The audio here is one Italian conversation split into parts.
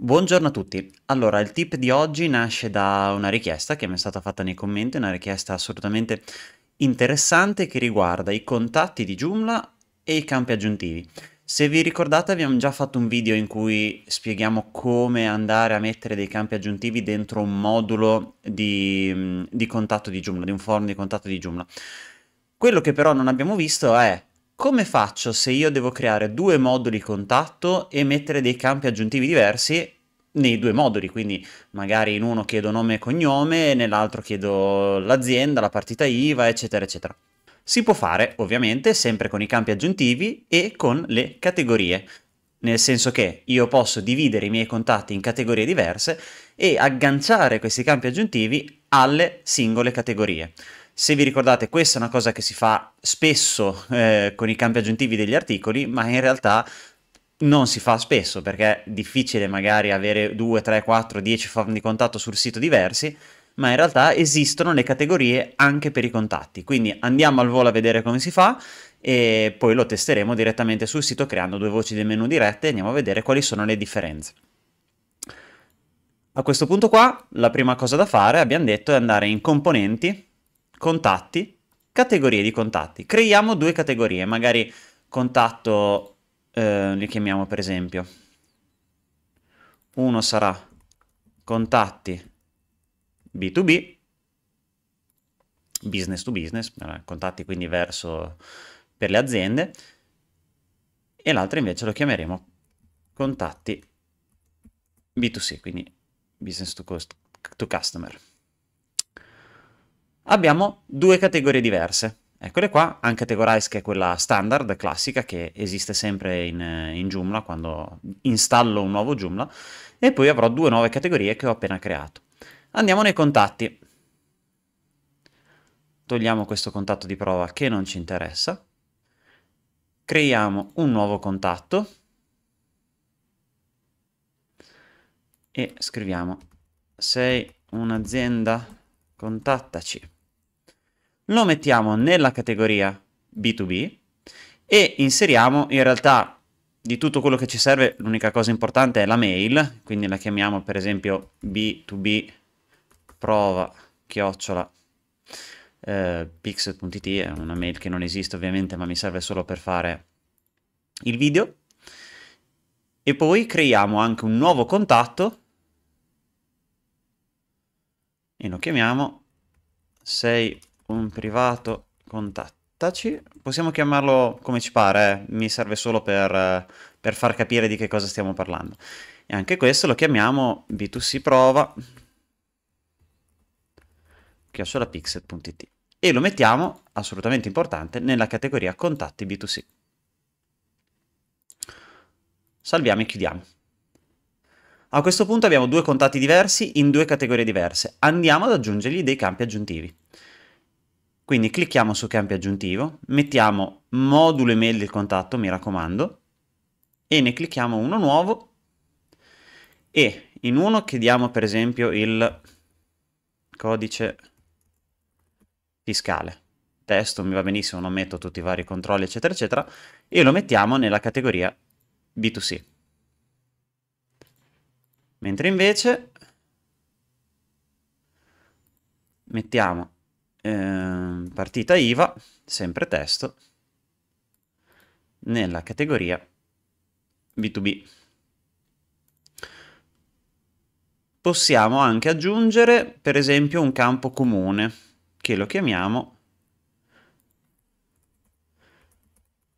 Buongiorno a tutti. Allora, il tip di oggi nasce da una richiesta che mi è stata fatta nei commenti, una richiesta assolutamente interessante che riguarda i contatti di Joomla e i campi aggiuntivi. Se vi ricordate abbiamo già fatto un video in cui spieghiamo come andare a mettere dei campi aggiuntivi dentro un modulo di, di contatto di Joomla, di un form di contatto di Joomla. Quello che però non abbiamo visto è come faccio se io devo creare due moduli contatto e mettere dei campi aggiuntivi diversi nei due moduli, quindi magari in uno chiedo nome e cognome, nell'altro chiedo l'azienda, la partita IVA, eccetera, eccetera. Si può fare ovviamente sempre con i campi aggiuntivi e con le categorie, nel senso che io posso dividere i miei contatti in categorie diverse e agganciare questi campi aggiuntivi alle singole categorie. Se vi ricordate, questa è una cosa che si fa spesso eh, con i campi aggiuntivi degli articoli, ma in realtà non si fa spesso perché è difficile magari avere 2, 3, 4, 10 forme di contatto sul sito diversi, ma in realtà esistono le categorie anche per i contatti. Quindi andiamo al volo a vedere come si fa e poi lo testeremo direttamente sul sito creando due voci del menu dirette e andiamo a vedere quali sono le differenze. A questo punto qua la prima cosa da fare abbiamo detto è andare in componenti contatti, categorie di contatti. Creiamo due categorie, magari contatto, eh, li chiamiamo per esempio, uno sarà contatti B2B, business to business, eh, contatti quindi verso per le aziende, e l'altro invece lo chiameremo contatti B2C, quindi business to, cost, to customer abbiamo due categorie diverse. Eccole qua, uncategorize che è quella standard, classica, che esiste sempre in, in, Joomla quando installo un nuovo Joomla, e poi avrò due nuove categorie che ho appena creato. Andiamo nei contatti. Togliamo questo contatto di prova che non ci interessa. Creiamo un nuovo contatto. E scriviamo, sei un'azienda, contattaci lo mettiamo nella categoria B2B e inseriamo in realtà di tutto quello che ci serve, l'unica cosa importante è la mail, quindi la chiamiamo per esempio b2b prova chiocciola eh, pixel.it, è una mail che non esiste ovviamente ma mi serve solo per fare il video. E poi creiamo anche un nuovo contatto e lo chiamiamo sei un privato, contattaci. Possiamo chiamarlo come ci pare, eh? mi serve solo per, eh, per far capire di che cosa stiamo parlando. E anche questo lo chiamiamo B2C prova chiocciolapixel.it e lo mettiamo, assolutamente importante, nella categoria contatti B2C. Salviamo e chiudiamo. A questo punto abbiamo due contatti diversi in due categorie diverse. Andiamo ad aggiungergli dei campi aggiuntivi. Quindi clicchiamo su campi aggiuntivo, mettiamo modulo email del contatto, mi raccomando, e ne clicchiamo uno nuovo e in uno chiediamo per esempio il codice fiscale. Testo mi va benissimo, non metto tutti i vari controlli eccetera eccetera e lo mettiamo nella categoria B2C. Mentre invece mettiamo Ehm, partita IVA, sempre testo, nella categoria B2B. Possiamo anche aggiungere, per esempio, un campo comune, che lo chiamiamo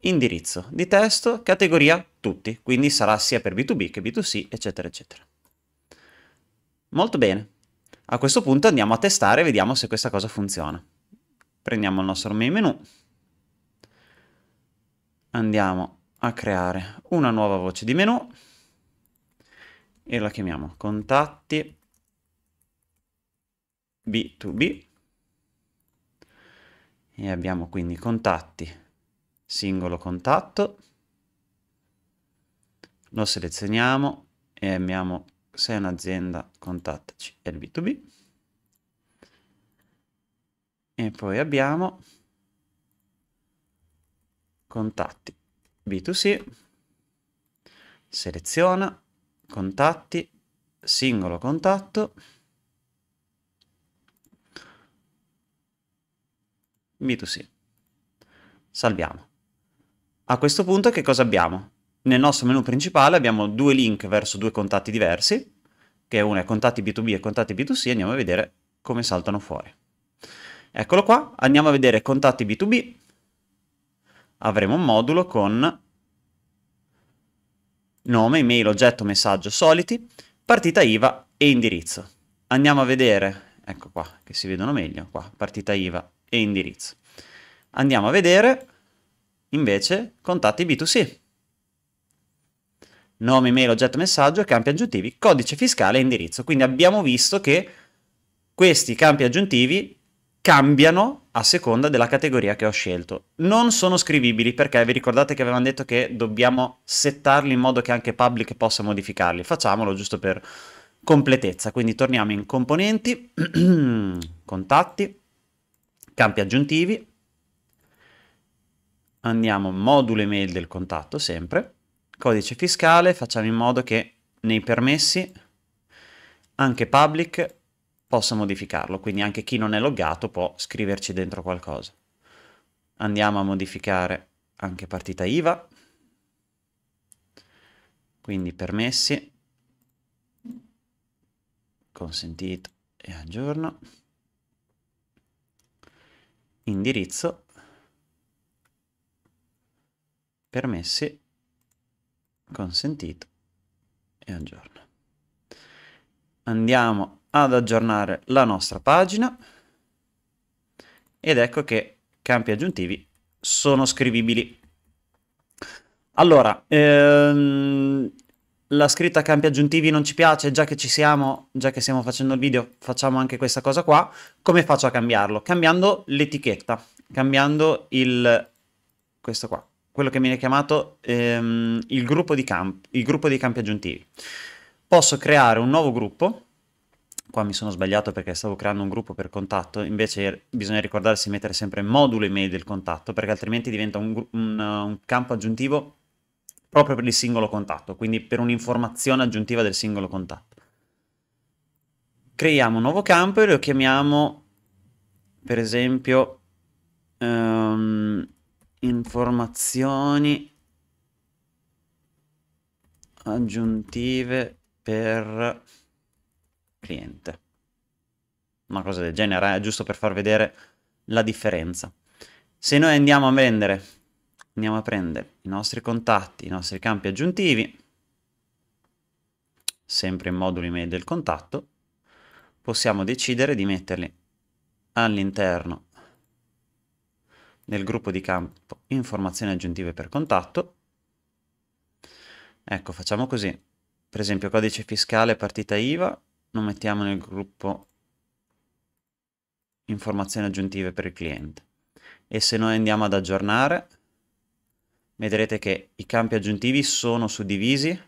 indirizzo di testo, categoria tutti, quindi sarà sia per B2B che B2C, eccetera, eccetera. Molto bene. A questo punto andiamo a testare e vediamo se questa cosa funziona. Prendiamo il nostro main menu, andiamo a creare una nuova voce di menu e la chiamiamo contatti B2B e abbiamo quindi contatti, singolo contatto, lo selezioniamo e abbiamo sei un'azienda contattaci è il B2B e poi abbiamo contatti B2C seleziona contatti singolo contatto B2C salviamo a questo punto che cosa abbiamo? nel nostro menu principale abbiamo due link verso due contatti diversi, che uno è contatti B2B e contatti B2C, andiamo a vedere come saltano fuori. Eccolo qua, andiamo a vedere contatti B2B, avremo un modulo con nome, email, oggetto, messaggio, soliti, partita IVA e indirizzo. Andiamo a vedere, ecco qua, che si vedono meglio, qua, partita IVA e indirizzo. Andiamo a vedere invece contatti B2C nome, email, oggetto, messaggio, campi aggiuntivi, codice fiscale e indirizzo. Quindi abbiamo visto che questi campi aggiuntivi cambiano a seconda della categoria che ho scelto. Non sono scrivibili perché vi ricordate che avevamo detto che dobbiamo settarli in modo che anche public possa modificarli. Facciamolo giusto per completezza. Quindi torniamo in componenti, contatti, campi aggiuntivi, andiamo modulo email del contatto sempre codice fiscale facciamo in modo che nei permessi anche public possa modificarlo, quindi anche chi non è loggato può scriverci dentro qualcosa. Andiamo a modificare anche partita IVA, quindi permessi, consentito e aggiorno, indirizzo, permessi consentito e aggiorno. andiamo ad aggiornare la nostra pagina ed ecco che campi aggiuntivi sono scrivibili allora ehm, la scritta campi aggiuntivi non ci piace, già che ci siamo, già che stiamo facendo il video, facciamo anche questa cosa qua. Come faccio a cambiarlo? Cambiando l'etichetta, cambiando il... questo qua quello che viene chiamato ehm, il, gruppo camp- il gruppo dei campi aggiuntivi. Posso creare un nuovo gruppo qua mi sono sbagliato perché stavo creando un gruppo per contatto, invece bisogna ricordarsi di mettere sempre modulo email del contatto, perché altrimenti diventa un, un, un, campo aggiuntivo proprio per il singolo contatto, quindi per un'informazione aggiuntiva del singolo contatto. Creiamo un nuovo campo e lo chiamiamo, per esempio, um, informazioni aggiuntive per cliente. Una cosa del genere, eh? giusto per far vedere la differenza. Se noi andiamo a vendere, andiamo a prendere i nostri contatti, i nostri campi aggiuntivi, sempre in modulo email del contatto, possiamo decidere di metterli all'interno nel gruppo di campo informazioni aggiuntive per contatto. Ecco, facciamo così. Per esempio codice fiscale partita IVA, lo mettiamo nel gruppo informazioni aggiuntive per il cliente. E se noi andiamo ad aggiornare, vedrete che i campi aggiuntivi sono suddivisi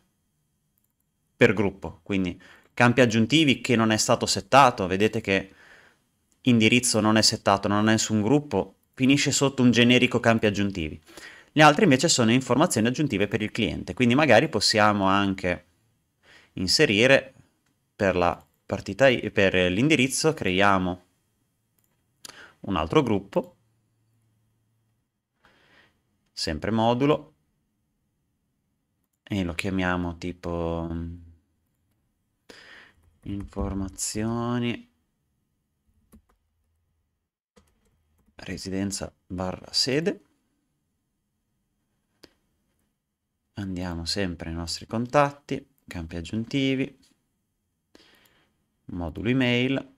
per gruppo, quindi campi aggiuntivi che non è stato settato, vedete che indirizzo non è settato, non è su un gruppo, finisce sotto un generico campi aggiuntivi. Le altre invece sono informazioni aggiuntive per il cliente, quindi magari possiamo anche inserire per, la partita, per l'indirizzo, creiamo un altro gruppo, sempre modulo, e lo chiamiamo tipo mm, informazioni residenza barra sede. Andiamo sempre nei nostri contatti, campi aggiuntivi, modulo email,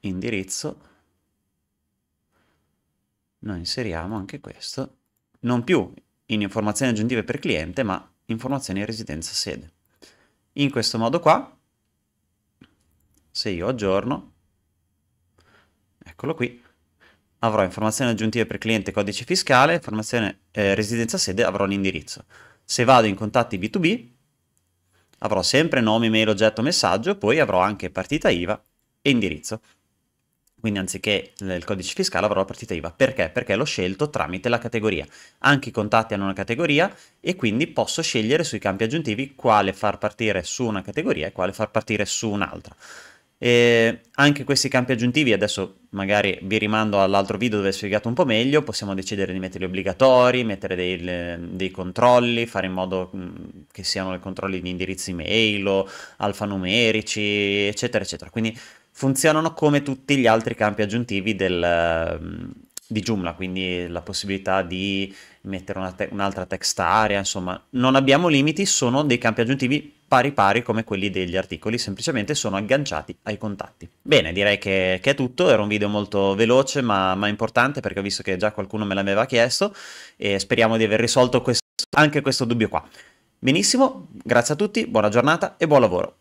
indirizzo. Noi inseriamo anche questo, non più in informazioni aggiuntive per cliente, ma informazioni residenza sede. In questo modo qua, se io aggiorno, eccolo qui, avrò informazioni aggiuntive per cliente codice fiscale, informazione eh, residenza sede, avrò l'indirizzo. Se vado in contatti B2B, avrò sempre nome, mail, oggetto, messaggio, poi avrò anche partita IVA e indirizzo. Quindi anziché il codice fiscale avrò la partita IVA. Perché? Perché l'ho scelto tramite la categoria. Anche i contatti hanno una categoria e quindi posso scegliere sui campi aggiuntivi quale far partire su una categoria e quale far partire su un'altra. E anche questi campi aggiuntivi, adesso magari vi rimando all'altro video dove è spiegato un po' meglio, possiamo decidere di metterli obbligatori, mettere dei, dei controlli, fare in modo mm, che siano i controlli di indirizzi mail o alfanumerici, eccetera, eccetera. Quindi funzionano come tutti gli altri campi aggiuntivi del, mm, di Joomla, quindi la possibilità di mettere una te- un'altra text area, insomma, non abbiamo limiti, sono dei campi aggiuntivi pari pari come quelli degli articoli, semplicemente sono agganciati ai contatti. Bene, direi che, che è tutto, era un video molto veloce ma, ma, importante perché ho visto che già qualcuno me l'aveva chiesto e speriamo di aver risolto questo, anche questo dubbio qua. Benissimo, grazie a tutti, buona giornata e buon lavoro.